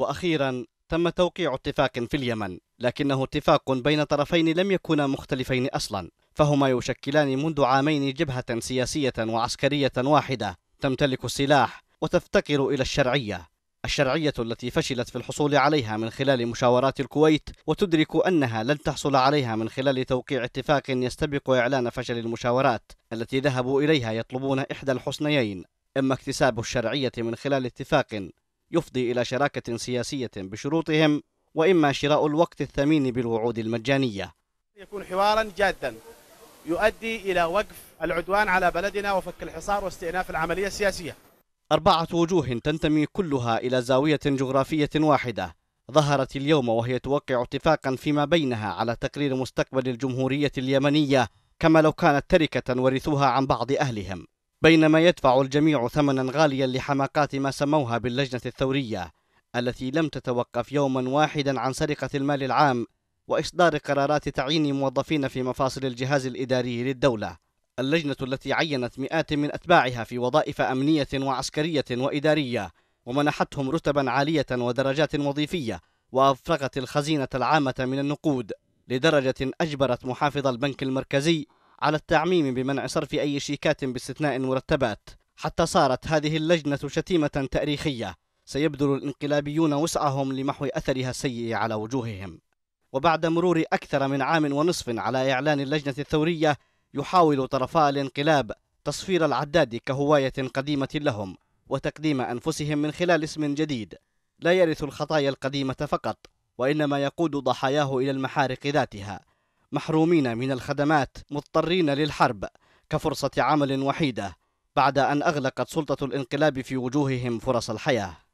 وأخيرا تم توقيع اتفاق في اليمن لكنه اتفاق بين طرفين لم يكونا مختلفين أصلا فهما يشكلان منذ عامين جبهة سياسية وعسكرية واحدة تمتلك السلاح وتفتقر إلى الشرعية الشرعية التي فشلت في الحصول عليها من خلال مشاورات الكويت وتدرك أنها لن تحصل عليها من خلال توقيع اتفاق يستبق إعلان فشل المشاورات التي ذهبوا إليها يطلبون إحدى الحسنيين إما اكتساب الشرعية من خلال اتفاق يفضي إلى شراكة سياسية بشروطهم وإما شراء الوقت الثمين بالوعود المجانية يكون حوارا جادا يؤدي إلى وقف العدوان على بلدنا وفك الحصار واستئناف العملية السياسية أربعة وجوه تنتمي كلها إلى زاوية جغرافية واحدة ظهرت اليوم وهي توقع اتفاقا فيما بينها على تقرير مستقبل الجمهورية اليمنية كما لو كانت تركة ورثوها عن بعض أهلهم بينما يدفع الجميع ثمنا غاليا لحماقات ما سموها باللجنة الثورية التي لم تتوقف يوما واحدا عن سرقة المال العام وإصدار قرارات تعيين موظفين في مفاصل الجهاز الإداري للدولة اللجنة التي عينت مئات من أتباعها في وظائف أمنية وعسكرية وإدارية ومنحتهم رتبا عالية ودرجات وظيفية وأفرغت الخزينة العامة من النقود لدرجة أجبرت محافظ البنك المركزي على التعميم بمنع صرف أي شيكات باستثناء المرتبات حتى صارت هذه اللجنة شتيمة تاريخية سيبذل الانقلابيون وسعهم لمحو أثرها السيء على وجوههم وبعد مرور أكثر من عام ونصف على إعلان اللجنة الثورية يحاول طرفا الانقلاب تصفير العداد كهواية قديمة لهم وتقديم أنفسهم من خلال اسم جديد لا يرث الخطايا القديمة فقط وإنما يقود ضحاياه إلى المحارق ذاتها محرومين من الخدمات مضطرين للحرب كفرصة عمل وحيدة بعد أن أغلقت سلطة الانقلاب في وجوههم فرص الحياة